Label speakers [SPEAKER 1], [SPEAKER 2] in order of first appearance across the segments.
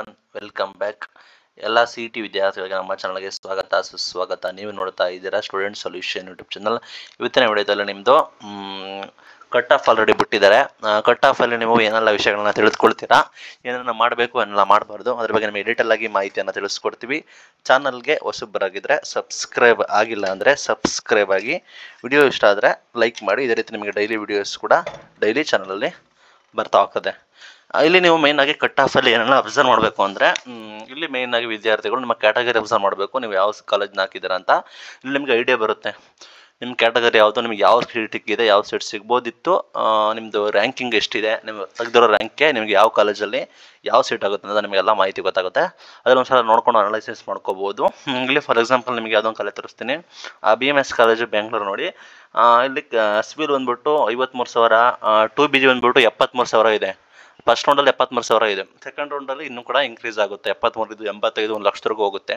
[SPEAKER 1] one welcome back ಎಲ್ಲ C T ವಿದ್ಯಾರ್ಥಿಗಳಿಗೆ ನಮ್ಮ ಚಾನಲ್ಗೆ ಸ್ವಾಗತ ಸುಸ್ವಾಗತ ನೀವು ನೋಡ್ತಾ ಇದ್ದೀರಾ ಸ್ಟೂಡೆಂಟ್ ಸೊಲ್ಯೂಷನ್ ಯೂಟ್ಯೂಬ್ ಚಾನಲ್ ಇವತ್ತಿನ ವಿಡಿಯೋದಲ್ಲಿ ನಿಮ್ಮದು ಕಟ್ ಆಫ್ ಆಲ್ರೆಡಿ ಬಿಟ್ಟಿದ್ದಾರೆ ಕಟ್ ಆಫಲ್ಲಿ ನೀವು ಏನೆಲ್ಲ ವಿಷಯಗಳನ್ನ ತಿಳಿದುಕೊಳ್ತೀರಾ ಏನನ್ನ ಮಾಡಬೇಕು ಏನೆಲ್ಲ ಮಾಡಬಾರ್ದು ಅದ್ರ ಬಗ್ಗೆ ನಿಮಗೆ ಡಿಟೇಲ್ ಆಗಿ ಮಾಹಿತಿಯನ್ನು ತಿಳಿಸ್ಕೊಡ್ತೀವಿ ಚಾನಲ್ಗೆ ಹೊಸಬರಾಗಿದ್ದರೆ ಸಬ್ಸ್ಕ್ರೈಬ್ ಆಗಿಲ್ಲ ಅಂದರೆ ಸಬ್ಸ್ಕ್ರೈಬ್ ಆಗಿ ವಿಡಿಯೋ ಇಷ್ಟ ಆದರೆ ಲೈಕ್ ಮಾಡಿ ಇದೇ ರೀತಿ ನಿಮಗೆ ಡೈಲಿ ವಿಡಿಯೋಸ್ ಕೂಡ ಡೈಲಿ ಚಾನಲಲ್ಲಿ ಬರ್ತಾ ಹೋಗ್ತದೆ ಇಲ್ಲಿ ನೀವು ಮೇಯ್ನಾಗಿ ಆಗಿ ಕಟ್ ಆಫಲ್ಲಿ ಏನೆಲ್ಲ ಅಬ್ಸರ್ವ್ ಮಾಡಬೇಕು ಅಂದರೆ ಇಲ್ಲಿ ಮೇಯ್ನ್ ಆಗಿ ವಿದ್ಯಾರ್ಥಿಗಳು ನಿಮ್ಮ ಕ್ಯಾಟಗರಿ ಅಬ್ಸರ್ವ್ ಮಾಡಬೇಕು ನೀವು ಯಾವ ಕಾಲೇಜ್ನ ಹಾಕಿದ್ದೀರಾ ಅಂತ ಇಲ್ಲಿ ನಿಮಗೆ ಐಡಿಯಾ ಬರುತ್ತೆ ನಿಮ್ಮ ಕ್ಯಾಟಗರಿ ಯಾವುದು ನಿಮ್ಗೆ ಯಾವ ಇದೆ ಯಾವ ಸೀಟ್ ಸಿಗ್ಬೋದಿತ್ತು ನಿಮ್ಮದು ರ್ಯಾಂಕಿಂಗ್ ಎಷ್ಟಿದೆ ನಿಮ್ಮ ತೆಗೆದಿರೋ ರ್ಯಾಂಕ್ಗೆ ನಿಮಗೆ ಯಾವ ಕಾಲೇಜಲ್ಲಿ ಯಾವ ಸೀಟ್ ಆಗುತ್ತೆ ಅಂತ ನಿಮಗೆಲ್ಲ ಮಾಹಿತಿ ಗೊತ್ತಾಗುತ್ತೆ ಅದರಲ್ಲಿ ಸಲ ನೋಡ್ಕೊಂಡು ಅನಲೈಸಿಸ್ ಮಾಡ್ಕೋಬೋದು ಇಲ್ಲಿ ಫಾರ್ ಎಕ್ಸಾಂಪಲ್ ನಿಮಗೆ ಯಾವುದೊಂದು ಕಾಲೇಜ್ ಆ B M S college Bengaluru ನೋಡಿ ಇಲ್ಲಿ ಎಸ್ ಬಿಲ್ ಬಂದ್ಬಿಟ್ಟು ಐವತ್ತ್ಮೂರು ಸಾವಿರ ಟು ಬಿ ಜಿ ಬಂದ್ಬಿಟ್ಟು ಎಪ್ಪತ್ತ್ಮೂರು ಸಾವಿರ ಇದೆ ಫಸ್ಟ್ ರೌಂಡಲ್ಲಿ ಎಪ್ಪತ್ಮೂರು ಸಾವಿರ ಇದೆ ಸೆಕೆಂಡ್ ರೌಂಡಲ್ಲಿ ಇನ್ನೂ ಕೂಡ ಇನ್ಕ್ರೀಸ್ ಆಗುತ್ತೆ ಇದು ಎಂಬತ್ತೈದು ಒಂದು ಲಕ್ಷದವರೆಗೂ ಹೋಗುತ್ತೆ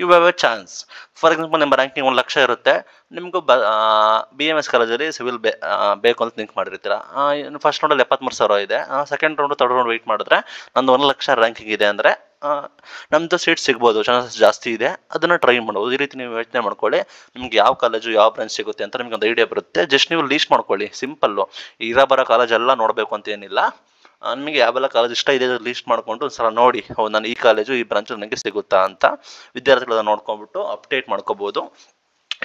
[SPEAKER 1] you have a chance for example ನಿಮ್ಮ ರ್ಯಾಂಕಿಂಗ್ ಒಂದು ಲಕ್ಷ ಇರುತ್ತೆ ನಿಮಗೂ ಬ ಬಿ ಎಮ್ ಎಸ್ ಕಾಲೇಜಲ್ಲಿ ಸಿವಿಲ್ ಬೇ ಬೇಕು ಅಂತ ಥಿಂಕ್ ಮಾಡಿರ್ತೀರ ಇನ್ನು ಫಸ್ಟ್ ರೌಂಡಲ್ಲಿ ಎಪ್ಪತ್ತ್ಮೂರು ಸಾವಿರ ಇದೆ second round third round wait ಮಾಡಿದ್ರೆ ನಂದು ಒಂದು ಲಕ್ಷ ರ್ಯಾಂಕಿಂಗ್ ಇದೆ ಅಂದರೆ ನಮ್ಮದು ಸೀಟ್ ಸಿಗ್ಬೋದು ಚಾನ್ಸಸ್ ಜಾಸ್ತಿ ಇದೆ ಅದನ್ನು ಟ್ರೈ ಮಾಡ್ಬೋದು ಈ ರೀತಿ ನೀವು ಯೋಚನೆ ಮಾಡ್ಕೊಳ್ಳಿ ನಿಮ್ಗೆ ಯಾವ ಕಾಲೇಜು ಯಾವ ಬ್ರಾಂಚ್ ಸಿಗುತ್ತೆ ಅಂತ ನಿಮ್ಗೆ ಒಂದು ಐಡಿಯಾ ಬರುತ್ತೆ ಜಸ್ಟ್ ನೀವು ಲೀಸ್ಟ್ ಮಾಡ್ಕೊಳ್ಳಿ ಸಿಂಪಲ್ಲು ಇರೋ ಬರೋ ಕಾಲೇಜೆಲ್ಲ ನೋಡಬೇಕು ಅಂತ ಏನಿಲ್ಲ ನಿಮಗೆ ಯಾವೆಲ್ಲ ಕಾಲೇಜ್ ಇಷ್ಟ ಇದೆ ಲಿಸ್ಟ್ ಮಾಡ್ಕೊಂಡು ಒಂದ್ಸಲ ನೋಡಿ ನಾನು ಈ ಕಾಲೇಜು ಈ ಬ್ರಾಂಚು ನನಗೆ ಸಿಗುತ್ತಾ ಅಂತ ವಿದ್ಯಾರ್ಥಿಗಳನ್ನ ನೋಡ್ಕೊಂಡ್ಬಿಟ್ಟು ಅಪ್ಡೇಟ್ ಮಾಡ್ಕೋಬೋದು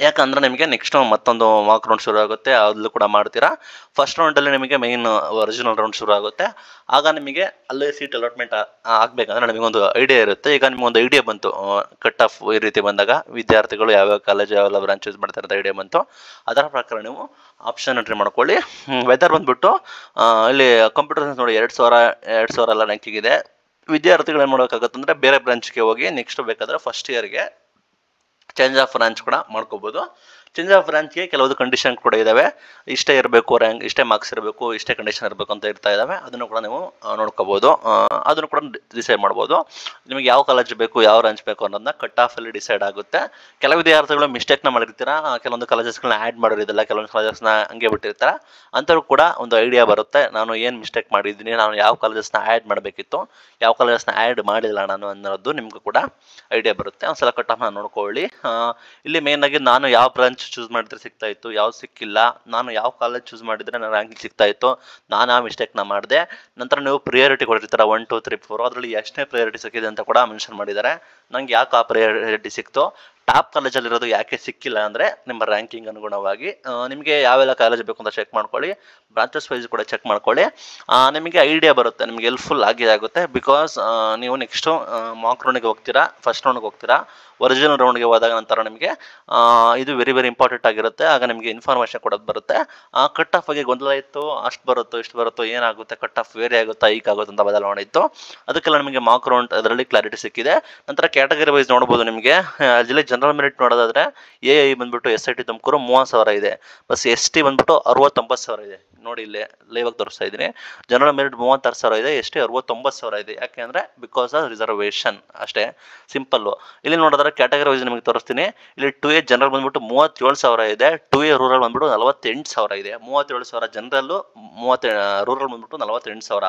[SPEAKER 1] ಯಾಕಂದ್ರೆ ನಿಮಗೆ ನೆಕ್ಸ್ಟ್ ಮತ್ತೊಂದು ವಾಕ್ ರೌಂಡ್ ಶುರು ಆಗುತ್ತೆ ಅಲ್ಲೂ ಕೂಡ ಮಾಡ್ತೀರಾ ಫಸ್ಟ್ ರೌಂಡಲ್ಲಿ ನಿಮಗೆ ಮೈನ್ ಒರಿಜಿನಲ್ ರೌಂಡ್ ಶುರು ಆಗುತ್ತೆ ಆಗ ನಿಮಗೆ ಅಲ್ಲೇ ಸೀಟ್ ಅಲಾಟ್ಮೆಂಟ್ ಆಗಬೇಕಂದ್ರೆ ನಮಗೊಂದು ಐಡಿಯಾ ಇರುತ್ತೆ ಈಗ ನಿಮಗೊಂದು ಐಡಿಯಾ ಬಂತು ಕಟ್ ಆಫ್ ಈ ರೀತಿ ಬಂದಾಗ ವಿದ್ಯಾರ್ಥಿಗಳು ಯಾವ್ಯಾವ ಕಾಲೇಜ್ ಯಾವೆಲ್ಲ ಬ್ರಾಂಚ್ ಯೂಸ್ ಮಾಡ್ತಾರೆ ಅಂತ ಐಡಿಯಾ ಬಂತು ಅದರ ಪ್ರಕಾರ ನೀವು ಆಪ್ಷನ್ ಎಂಟ್ರಿ ಮಾಡ್ಕೊಳ್ಳಿ ವೆದರ್ ಬಂದುಬಿಟ್ಟು ಇಲ್ಲಿ ಕಂಪ್ಯೂಟರ್ ಸೈನ್ಸ್ ನೋಡಿ ಎರಡು ಸಾವಿರ ಎರಡು ಸಾವಿರ ಎಲ್ಲ ರ್ಯಾಂಕಿಗಿದೆ ವಿದ್ಯಾರ್ಥಿಗಳು ಏನು ಮಾಡೋಕ್ಕಾಗತ್ತಂದರೆ ಬೇರೆ ಬ್ರಾಂಚ್ಗೆ ಹೋಗಿ ನೆಕ್ಸ್ಟ್ ಬೇಕಾದರೆ ಫಸ್ಟ್ ಇಯರ್ಗೆ ಚೇಂಜ್ ಆಫ್ ರಾಂಚ್ ಕೂಡ ಮಾಡ್ಕೋಬೋದು ಚೇಂಜ್ ಆಫ್ ಬ್ರಾಂಚ್ಗೆ ಕೆಲವೊಂದು ಕಂಡೀಷನ್ ಕೂಡ ಇದ್ದಾವೆ ಇಷ್ಟೇ ಇರಬೇಕು ರ್ಯಾಂಕ್ ಇಷ್ಟೇ ಮಾರ್ಕ್ಸ್ ಇರಬೇಕು ಇಷ್ಟೇ ಕಂಡೀಷನ್ ಇರಬೇಕು ಅಂತ ಇರ್ತಾ ಇದ್ದಾವೆ ಅದನ್ನು ಕೂಡ ನೀವು ನೋಡ್ಕೋಬೋದು ಅದನ್ನು ಕೂಡ ಡಿಸೈಡ್ ಮಾಡ್ಬೋದು ನಿಮಗೆ ಯಾವ ಕಾಲೇಜ್ ಬೇಕು ಯಾವ ರ್ಯಾಂಚ್ ಬೇಕು ಅನ್ನೋದನ್ನ ಕಟ್ ಆಫಲ್ಲಿ ಡಿಸೈಡ್ ಆಗುತ್ತೆ ಕೆಲವು ವಿದ್ಯಾರ್ಥಿಗಳು ಮಿಸ್ಟೇಕ್ನ ಮಾಡಿರ್ತೀರಾ ಕೆಲವೊಂದು ಕಾಲೇಜಸ್ಗಳನ್ನ ಆ್ಯಡ್ ಮಾಡಿರೋದಿಲ್ಲ ಕೆಲವೊಂದು ಕಾಲೇಜಸ್ನ ಹಂಗೆ ಬಿಟ್ಟಿರ್ತಾರೆ ಅಂಥವ್ರು ಕೂಡ ಒಂದು ಐಡಿಯಾ ಬರುತ್ತೆ ನಾನು ಏನು ಮಿಸ್ಟೇಕ್ ಮಾಡಿದ್ದೀನಿ ನಾನು ಯಾವ ಕಾಲೇಜಸ್ನ ಆ್ಯಡ್ ಮಾಡಬೇಕಿತ್ತು ಯಾವ ಕಾಲೇಜಸ್ನ ಆ್ಯಡ್ ಮಾಡಿಲ್ಲ ನಾನು ಅನ್ನೋದು ನಿಮಗೂ ಕೂಡ ಐಡಿಯಾ ಬರುತ್ತೆ ಒಂದು ಸಲ ಕಟ್ ಆಫ್ನ ನೋಡ್ಕೊಳ್ಳಿ ಇಲ್ಲಿ ಮೇಯ್ನಾಗಿ ನಾನು ಯಾವ ಬ್ರಾಂಚ್ ಕಾಲೇಜ್ ಚೂಸ್ ಮಾಡಿದ್ರೆ ಸಿಗ್ತಾ ಇತ್ತು ಯಾವ್ದು ಸಿಕ್ಕಿಲ್ಲ ನಾನು ಯಾವ ಕಾಲೇಜ್ ಚೂಸ್ ಮಾಡಿದ್ರೆ ನನ್ನ ರ್ಯಾಂಕಿಂಗ್ ಸಿಗ್ತಾ ಇತ್ತು ನಾನು ಆ ನಾ ಮಾಡಿದೆ ನಂತರ ನೀವು ಪ್ರಿಯಾರಿಟಿ ಕೊಟ್ಟಿರ್ತಾರೆ ಒನ್ ಟೂ ತ್ರೀ ಫೋರ್ ಅದರಲ್ಲಿ ಎಷ್ಟನೇ ಪ್ರಿಯಾರಿಟಿ ಸಿಕ್ಕಿದೆ ಅಂತ ಕೂಡ ಮೆನ್ಷನ್ ಮಾಡಿದ್ದಾರೆ ನಂಗೆ ಯಾಕೆ ಆ ಪ್ರಿಯಾರಿಟಿ ಸಿಕ್ತು ಟಾಪ್ ಕಾಲೇಜಲ್ಲಿರೋದು ಯಾಕೆ ಸಿಕ್ಕಿಲ್ಲ ಅಂದರೆ ನಿಮ್ಮ ರ್ಯಾಂಕಿಂಗ್ ಅನುಗುಣವಾಗಿ ನಿಮಗೆ ಯಾವೆಲ್ಲ ಕಾಲೇಜ್ ಬೇಕು ಅಂತ ಚೆಕ್ ಮಾಡ್ಕೊಳ್ಳಿ ಬ್ರಾಂಚಸ್ ವೈಸ್ ಕೂಡ ಚೆಕ್ ಮಾಡ್ಕೊಳ್ಳಿ ನಿಮಗೆ ಐಡಿಯಾ ಬರುತ್ತೆ ನಿಮಗೆ ಹೆಲ್ಪ್ಫುಲ್ ಆಗಿ ಆಗುತ್ತೆ ಬಿಕಾಸ್ ನೀವು ನೆಕ್ಸ್ಟು ಮಾಕ್ ರೌಂಡ್ಗೆ ಹೋಗ್ತೀರಾ ಫಸ್ಟ್ ರೌಂಡ್ಗೆ ಹೋಗ್ತೀರಾ ಒರಿಜಿನಲ್ ರೌಂಡ್ಗೆ ಹೋದಾಗ ನಂತರ ನಿಮಗೆ ಇದು ವೆರಿ ವೆರಿ ಇಂಪಾರ್ಟೆಂಟ್ ಆಗಿರುತ್ತೆ ಆಗ ನಿಮಗೆ ಇನ್ಫಾರ್ಮೇಷನ್ ಕೊಡೋದು ಬರುತ್ತೆ ಕಟ್ ಆಫ್ ಆಗಿ ಗೊಂದಲ ಇತ್ತು ಅಷ್ಟು ಬರುತ್ತೋ ಇಷ್ಟು ಬರುತ್ತೋ ಏನಾಗುತ್ತೆ ಕಟ್ ಆಫ್ ವೇರಿ ಆಗುತ್ತಾ ಈಗ ಆಗುತ್ತೆ ಅಂತ ಬದಲಾವಣೆ ಇತ್ತು ಅದಕ್ಕೆಲ್ಲ ನಿಮಗೆ ಮಾಕ್ ರೌಂಡ್ ಅದರಲ್ಲಿ ಕ್ಲಾರಿಟಿ ಸಿಕ್ಕಿದೆ ನಂತರ ಕ್ಯಾಟಗರಿ ವೈಸ್ ನೋಡ್ಬೋದು ನಿಮಗೆ ಜಿಲ್ಲೆ ಜನ ಜನರಲ್ ಮೆರಿಟ್ ನೋಡೋದಾದ್ರೆ ಎ ಐ ಬಂದ್ಬಿಟ್ಟು ಎಸ್ ಐ ಟಿ ತುಮಕೂರು ಮೂವತ್ತು ಸಾವಿರ ಇದೆ ಬಸ್ ಎಸ್ ಟಿ ಬಂದ್ಬಿಟ್ಟು ಅರವತ್ತೊಂಬತ್ತು ಸಾವಿರ ಇದೆ ನೋಡಿ ಲೈವ್ ಲೈವಾಗಿ ತೋರಿಸ್ತಾ ಇದ್ದೀನಿ ಜನರಲ್ ಮೆರಿಟ್ ಮೂವತ್ತಾರು ಸಾವಿರ ಇದೆ ಎಸ್ ಟಿ ಅರವತ್ತೊಂಬತ್ತು ಸಾವಿರ ಇದೆ ಯಾಕೆ ಅಂದರೆ ಬಿಕಾಸ್ ಆಫ್ ರಿಸರ್ವೇಷನ್ ಅಷ್ಟೇ ಸಿಂಪಲ್ಲು ಇಲ್ಲಿ ನೋಡಿದ್ರೆ ಕ್ಯಾಟಗರಿ ವೈಸ್ ನಿಮಗೆ ತೋರಿಸ್ತೀನಿ ಇಲ್ಲಿ ಟು ಎ ಜನರಲ್ ಬಂದ್ಬಿಟ್ಟು ಮೂವತ್ತೇಳು ಸಾವಿರ ಇದೆ ಟು ಎ ರೂರಲ್ ಬಂದ್ಬಿಟ್ಟು ನಲವತ್ತೆಂಟು ಸಾವಿರ ಇದೆ ಮೂವತ್ತೇಳು ಸಾವಿರ ಜನರಲ್ಲು ಮೂವತ್ತೆ ರೂರಲ್ ಬಂದ್ಬಿಟ್ಟು ನಲವತ್ತೆಂಟು ಸಾವಿರ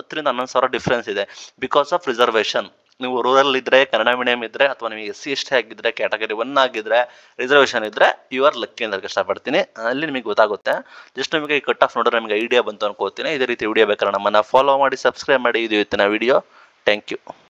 [SPEAKER 1] ಹತ್ತರಿಂದ ಹನ್ನೊಂದು ಸಾವಿರ ಡಿಫ್ರೆನ್ಸ್ ಇದೆ ಬಿಕಾಸ್ ಆಫ್ ರಿಸರ್ವೇಷನ್ ನೀವು ರೂರಲ್ ಇದ್ದರೆ ಕನ್ನಡ ಮೀಡಿಯಂ ಇದ್ದರೆ ಅಥವಾ ನಿಮಗೆ ಎಸ್ ಸಿ ಎಸ್ ಟಿ ಆಗಿದ್ದರೆ ಕ್ಯಾಟಗರಿ ಒನ್ ಆಗಿದ್ರೆ ರಿಸರ್ವೇಷನ್ ಇದ್ದರೆ ಆರ್ ಲಕ್ಕಿ ಅಂತ ಕಷ್ಟಪಡ್ತೀನಿ ಅಲ್ಲಿ ನಿಮಗೆ ಗೊತ್ತಾಗುತ್ತೆ ಜಸ್ಟ್ ನಿಮಗೆ ಈ ಕಟ್ ಆಫ್ ನೋಡಿದ್ರೆ ನಿಮಗೆ ಐಡಿಯಾ ಬಂತು ಅನ್ಕೋತೀನಿ ಇದೇ ರೀತಿ ವಿಡಿಯೋ ಬೇಕಾದ್ರೆ ನಮ್ಮನ್ನ ಫಾಲೋ ಮಾಡಿ ಸಬ್ಸ್ಕ್ರೈಬ್ ಮಾಡಿ ಇದು ಇವತ್ತಿನ ವಿಡಿಯೋ ಥ್ಯಾಂಕ್ ಯು